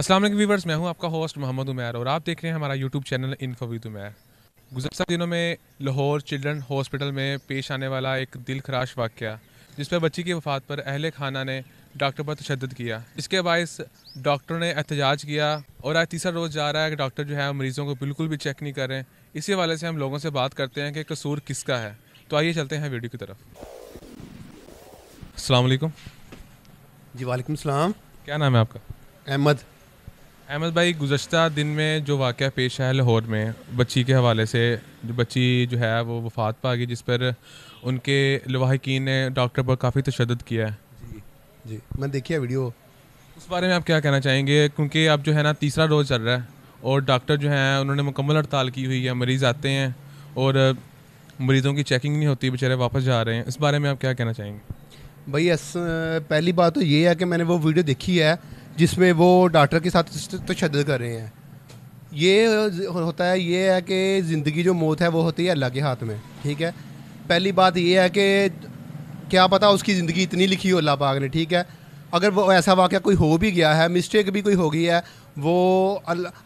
Aslam viewers मैं हूं आपका होस्ट मोहम्मद उमैर और आप देख रहे हैं हमारा YouTube channel in with Umair गुजशत दिनों में लाहौर चिल्ड्रन हॉस्पिटल में पेश आने वाला एक दिल खराश वाक़ जिस पर बच्ची की वफात पर अहल खाना ने डॉक्टर पर तशद किया इसके बायस डॉक्टर ने एहतजाज किया और आज तीसरा रोज़ जा रहा है कि डॉक्टर जो है मरीज़ों को बिल्कुल भी चेक नहीं कर रहे इसी हवाले से हम लोगों से बात करते हैं कि कसूर किसका है तो आइए चलते हैं वीडियो की तरफ अलकुम जी वालेकुम सलाम क्या नाम है आपका अहमद अहमद भाई गुजशत दिन में जो वाक़ पेश है लाहौर में बच्ची के हवाले से जो बच्ची जो है वो वफात पा गई जिस पर उनके लवाहकिन ने डॉक्टर पर काफ़ी तशद किया है जी जी मैं देखिए वीडियो उस बारे में आप क्या कहना चाहेंगे क्योंकि अब जो है ना तीसरा रोज़ चल रहा है और डॉक्टर जो हैं उन्होंने मुकम्मल हड़ताल की हुई है मरीज़ आते हैं और मरीज़ों की चेकिंग नहीं होती बेचारे वापस जा रहे हैं इस बारे में आप क्या कहना चाहेंगे भाई पहली बात तो ये है कि मैंने वो वीडियो देखी है जिसमें वो डॉक्टर के साथ तशद तो तो कर रहे हैं ये होता है ये है कि ज़िंदगी जो मौत है वो होती है अल्लाह के हाथ में ठीक है पहली बात ये है कि क्या पता उसकी ज़िंदगी इतनी लिखी हो अल्लाह पाक ने ठीक है अगर वो ऐसा वाक़ कोई हो भी गया है मिस्टेक भी कोई हो गई है वो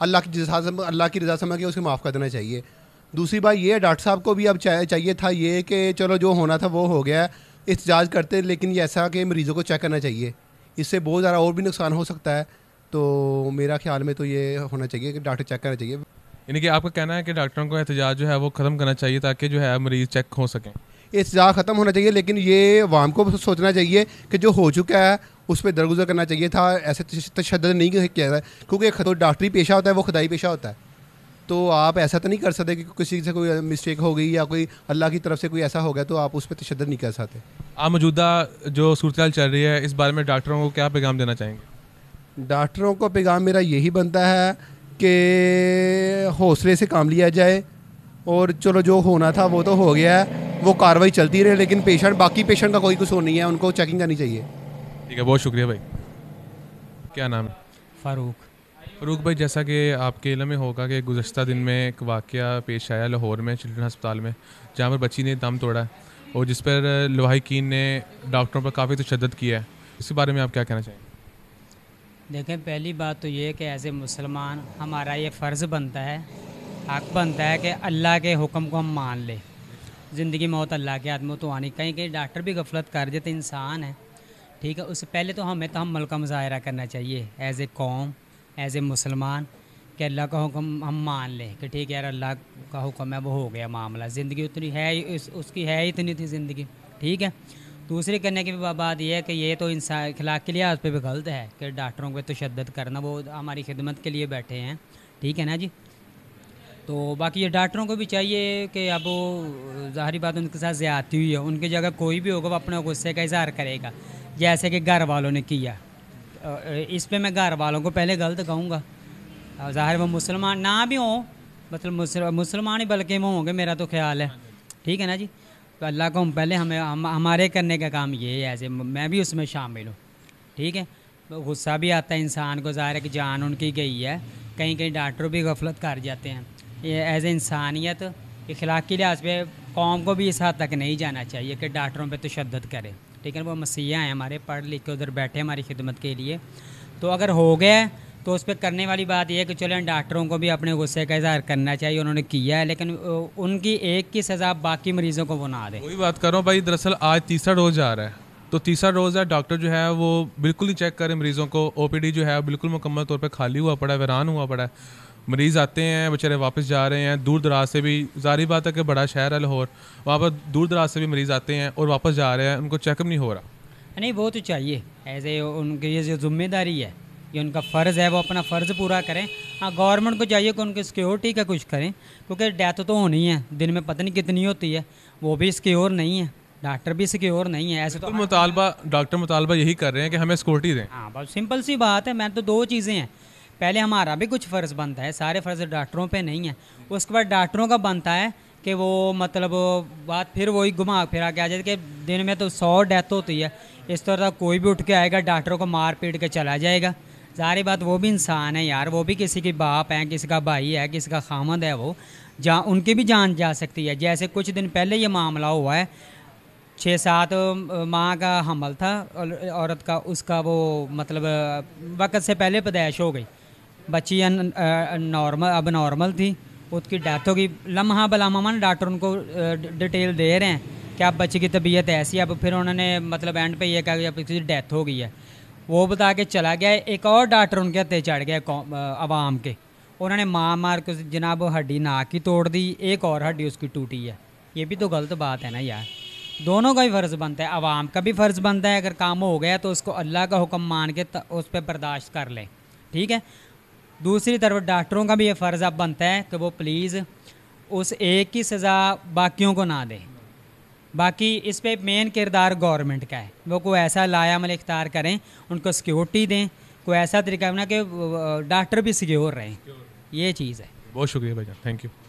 अल्लाह की रजा अल्लाह की रजा समझ के उसे माफ़ कर देना चाहिए दूसरी बात ये डॉक्टर साहब को भी अब चाहिए था ये कि चलो जो होना था वो हो गया है एहतजाज करते लेकिन ये ऐसा कि मरीज़ों को चेक करना चाहिए इससे बहुत ज़्यादा और भी नुकसान हो सकता है तो मेरा ख्याल में तो ये होना चाहिए कि डॉक्टर चेक करना चाहिए यानी कि आपका कहना है कि डॉक्टरों को एहतजाज जो है वो ख़त्म करना चाहिए ताकि जो है मरीज़ चेक हो सकें एहतजा ख़त्म होना चाहिए लेकिन ये वाम को सोचना चाहिए कि जो हो चुका है उस पर दरगुजर करना चाहिए था ऐसे तशद नहीं किया क्योंकि डॉक्टरी तो पेशा होता है वो खुदाई पेशा होता है तो आप ऐसा तो नहीं कर सकते कि किसी से कोई मिस्टेक हो गई या कोई अल्लाह की तरफ से कोई ऐसा हो गया तो आप उस पर तशद नहीं कर सकते आप मौजूदा जो सूरत चल रही है इस बारे में डॉक्टरों को क्या पैगाम देना चाहेंगे डॉक्टरों को पैगाम मेरा यही बनता है कि हौसले से काम लिया जाए और चलो जो होना था वो तो हो गया है वो कार्रवाई चलती रहे लेकिन पेशेंट बाकी पेशेंट का कोई कुछ हो नहीं है उनको चेकिंग करनी चाहिए ठीक है बहुत शुक्रिया भाई क्या नाम है फारूक फरूक भाई जैसा कि आपके इलम में होगा कि गुजशत दिन में एक वाक़ पेश आया लाहौर में चिल्ड्रन हस्पताल में जहाँ पर बच्ची ने दम तोड़ा और जिस पर लोहाईकीन ने डॉक्टरों पर काफ़ी तशद किया है इसके बारे में आप क्या कहना चाहेंगे देखें पहली बात तो ये कि एज़ ए मुसलमान हमारा ये फ़र्ज़ बनता है हक बनता है कि अल्लाह के हुक्म को हम मान लें ज़िंदगी मौत अल्लाह के आदमों तो आनी कहीं कहीं डॉक्टर भी गफलत कर देते इंसान है ठीक है उससे पहले तो हमें तो हम मल का मुजाहरा करना चाहिए एज़ ए कौम एज ए मुसलमान कि अल्लाह का हुक्म हम मान लें कि ठीक है यार अल्लाह का हुक्म है वो हो गया मामला ज़िंदगी उतनी है इस, उसकी है इतनी थी ज़िंदगी ठीक है दूसरी करने की भी बात यह है कि ये तो इंसान खिलाफ के लिहाज पर भी गलत है कि डॉक्टरों को तशद करना वो हमारी खिदमत के लिए बैठे हैं ठीक है ना जी तो बाकी ये डॉक्टरों को भी चाहिए कि अब वो ज़ाहरी बात उनके साथ ज़्यादती हुई है उनकी जगह कोई भी होगा वो अपने गुस्से का इजहार करेगा जैसे कि घर वालों ने किया इस पर मैं घर वालों को पहले गलत कहूँगा ज़ाहिर वो मुसलमान ना भी हों मतलब मुसलमान ही बल्कि वो होंगे मेरा तो ख्याल है ठीक है ना जी तो अल्लाह को हम पहले हमें हम हमारे करने का काम ये है ऐसे मैं भी उसमें शामिल हूँ ठीक है तो गुस्सा भी आता है इंसान को ज़ाहिर है कि जान उनकी गई है कहीं कहीं डॉक्टर भी गफलत कर जाते हैं ये एज ए इंसानियत इखलाक के लिहाज पे कौम को भी इस हद तक नहीं जाना चाहिए कि डॉक्टरों पर तशद करे ठीक है वो मसीहा हैं हमारे पढ़ लिख के उधर बैठे हमारी खिदमत के लिए तो अगर हो गया तो उस पर करने वाली बात यह है कि चलें डॉक्टरों को भी अपने गुस्से का इजहार करना चाहिए उन्होंने किया है लेकिन उनकी एक की सज़ा बाकी मरीजों को वो ना दे वही बात करो भाई दरअसल आज तीसरा डोज आ रहा है तो तीसरा डोज़ है डॉक्टर जो है वो बिल्कुल ही चेक करें मरीज़ों को ओ जो है बिल्कुल मुकम्मल तौर पर खाली हुआ पड़ा है वैरान हुआ पड़ा है मरीज़ आते हैं बेचारे वापस जा रहे हैं दूर दराज से भी जारी बात है कि बड़ा शहर है लाहौर वहाँ पर दूर दराज से भी मरीज़ आते हैं और वापस जा रहे हैं उनको चेकअप नहीं हो रहा नहीं वो तो चाहिए ऐसे उनके उनकी ये जो जिम्मेदारी है ये उनका फ़र्ज़ है वो अपना फ़र्ज़ पूरा करें हाँ गवर्नमेंट को चाहिए कि उनकी सिक्योरिटी का कुछ करें क्योंकि डेथ तो होनी है दिन में पता नहीं कितनी होती है वो भी सिक्योर नहीं है डॉक्टर भी सिक्योर नहीं है ऐसे तो मुतालबा डॉक्टर मुतालबा यही कर रहे हैं कि हमें सिक्योरिटी दें हाँ बस सिंपल सी बात है मैं तो दो चीज़ें हैं पहले हमारा भी कुछ फ़र्ज़ बनता है सारे फ़र्ज़ डॉक्टरों पे नहीं है उसके बाद डॉक्टरों का बनता है कि वो मतलब बात फिर वही घुमा फिरा के आ जाती कि दिन में तो सौ डेथ होती है इस तरह कोई भी उठ के आएगा डॉक्टरों को मार पीट के चला जाएगा सारी बात वो भी इंसान है यार वो भी किसी की बाप है किसी का भाई है किसी का खामद है वो जहाँ उनकी भी जान जा सकती है जैसे कुछ दिन पहले ये मामला हुआ है छः सात माँ का हमल था औरत का उसका वो मतलब वक़्त से पहले पैदाइश हो गई बच्ची नॉर्मल अब नॉर्मल थी उसकी डेथ होगी लम्हा बलामा मान डॉक्टर उनको डिटेल दे रहे हैं कि आप बच्चे की तबीयत ऐसी अब फिर उन्होंने मतलब एंड पे ये कहा कि अब किसी डेथ हो गई है वो बता के चला गया एक और डॉक्टर उनके हत्या चढ़ गया आवाम के उन्होंने मार मार के जनाब हड्डी नाक की तोड़ दी एक और हड्डी उसकी टूटी है ये भी तो गलत बात है ना यार दोनों का ही फ़र्ज़ बनता है आवाम का भी फ़र्ज़ बनता है अगर काम हो गया तो उसको अल्लाह का हुक्म मान के उस पर बर्दाश्त कर लें ठीक है दूसरी तरफ डॉक्टरों का भी ये फ़र्ज़ अब बनता है कि वो प्लीज़ उस एक की सज़ा बाकियों को ना दें बाकी इस पर मेन किरदार गवर्नमेंट का है वो कोई ऐसा लायामल इख्तार करें उनको सिक्योरिटी दें कोई ऐसा तरीका बना कि डॉक्टर भी सिक्योर रहें ये चीज़ है बहुत शुक्रिया भाई थैंक यू